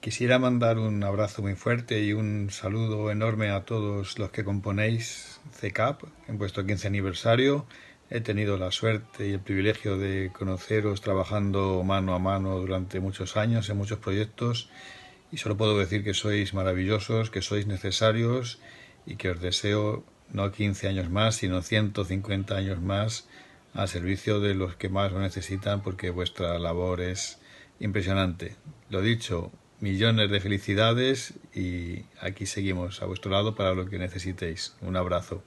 Quisiera mandar un abrazo muy fuerte y un saludo enorme a todos los que componéis CECAP en vuestro 15 aniversario. He tenido la suerte y el privilegio de conoceros trabajando mano a mano durante muchos años en muchos proyectos y solo puedo decir que sois maravillosos, que sois necesarios y que os deseo no 15 años más, sino 150 años más al servicio de los que más lo necesitan porque vuestra labor es impresionante. Lo dicho, millones de felicidades y aquí seguimos a vuestro lado para lo que necesitéis. Un abrazo.